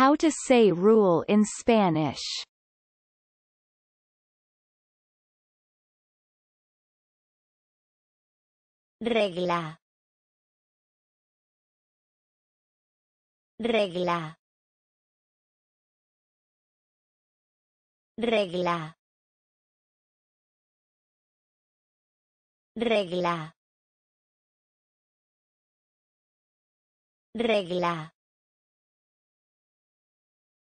how to say rule in Spanish. Regla. Regla. Regla. Regla. Regla.